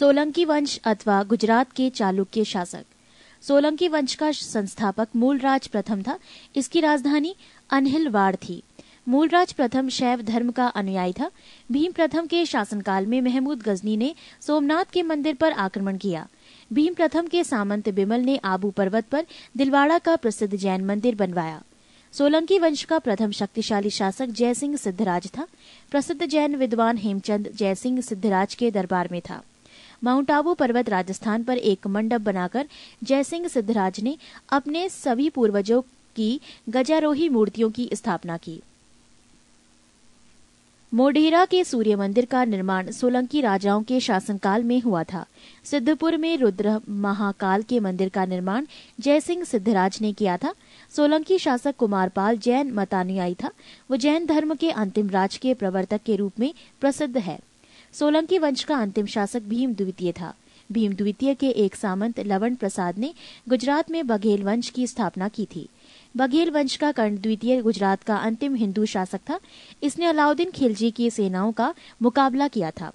सोलंकी वंश अथवा गुजरात के चालुक्य शासक सोलंकी वंश का संस्थापक मूलराज प्रथम था इसकी राजधानी अनहिलवाड़ थी मूलराज प्रथम शैव धर्म का अनुयायी था भीम प्रथम के शासनकाल में महमूद गजनी ने सोमनाथ के मंदिर पर आक्रमण किया भीम प्रथम के सामंत बिमल ने आबू पर्वत पर दिलवाड़ा का प्रसिद्ध जैन मंदिर बनवाया सोलंकी वंश का प्रथम शक्तिशाली शासक जयसिंह सिद्धराज था प्रसिद्ध जैन विद्वान हेमचंद जयसिंह सिद्धराज के दरबार में था माउंट आबू पर्वत राजस्थान पर एक मंडप बनाकर जयसिंह सिद्धराज ने अपने सभी पूर्वजों की गजारोही मूर्तियों की स्थापना की मोढेरा के सूर्य मंदिर का निर्माण सोलंकी राजाओं के शासनकाल में हुआ था सिद्धपुर में रुद्र महाकाल के मंदिर का निर्माण जयसिंह सिद्धराज ने किया था सोलंकी शासक कुमारपाल जैन मतानुयायी था वो जैन धर्म के अंतिम राज के प्रवर्तक के रूप में प्रसिद्ध है सोलंकी वंश का अंतिम शासक भीम द्वितीय था भीम द्वितीय के एक सामंत लवण प्रसाद ने गुजरात में बघेल वंश की स्थापना की थी बघेल वंश का कर्ण द्वितीय गुजरात का अंतिम हिंदू शासक था इसने अलाउद्दीन खिलजी की सेनाओं का मुकाबला किया था